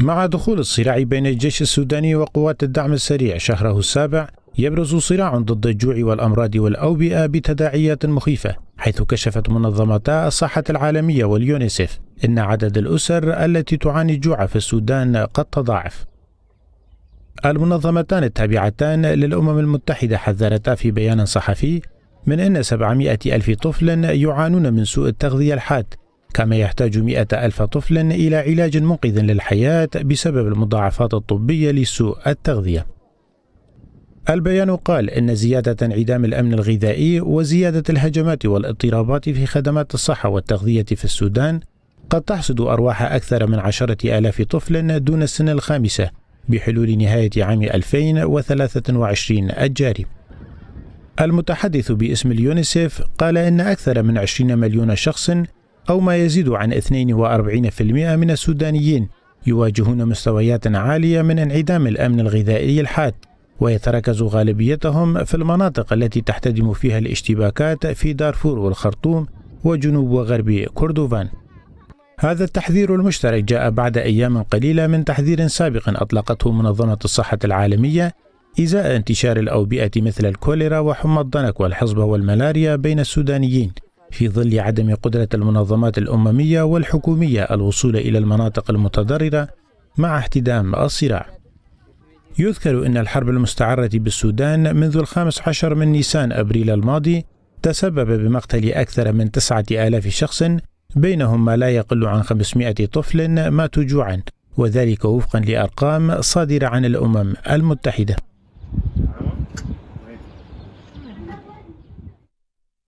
مع دخول الصراع بين الجيش السوداني وقوات الدعم السريع شهره السابع يبرز صراع ضد الجوع والأمراض والأوبئة بتداعيات مخيفة حيث كشفت منظمتا الصحة العالمية واليونيسف إن عدد الأسر التي تعاني الجوع في السودان قد تضاعف المنظمتان التابعتان للأمم المتحدة حذرتا في بيان صحفي من أن 700 ألف طفل يعانون من سوء التغذية الحاد كما يحتاج مئة ألف طفل إلى علاج منقذ للحياة بسبب المضاعفات الطبية لسوء التغذية البيان قال إن زيادة انعدام الأمن الغذائي وزيادة الهجمات والاضطرابات في خدمات الصحة والتغذية في السودان قد تحصد أرواح أكثر من عشرة آلاف طفل دون السن الخامسة بحلول نهاية عام 2023 الجاري المتحدث باسم اليونيسف قال إن أكثر من 20 مليون شخص أو ما يزيد عن 42% من السودانيين يواجهون مستويات عالية من انعدام الأمن الغذائي الحاد ويتركز غالبيتهم في المناطق التي تحتدم فيها الاشتباكات في دارفور والخرطوم وجنوب وغرب كردوفان هذا التحذير المشترك جاء بعد أيام قليلة من تحذير سابق أطلقته منظمة الصحة العالمية إزاء انتشار الأوبئة مثل الكوليرا وحمى الضنك والحصبة والملاريا بين السودانيين في ظل عدم قدرة المنظمات الأممية والحكومية الوصول إلى المناطق المتضررة مع احتدام الصراع. يذكر أن الحرب المستعرة بالسودان منذ الخامس عشر من نيسان أبريل الماضي تسبب بمقتل أكثر من تسعة آلاف شخص بينهم ما لا يقل عن 500 طفل ماتوا جوعا وذلك وفقا لأرقام صادرة عن الأمم المتحدة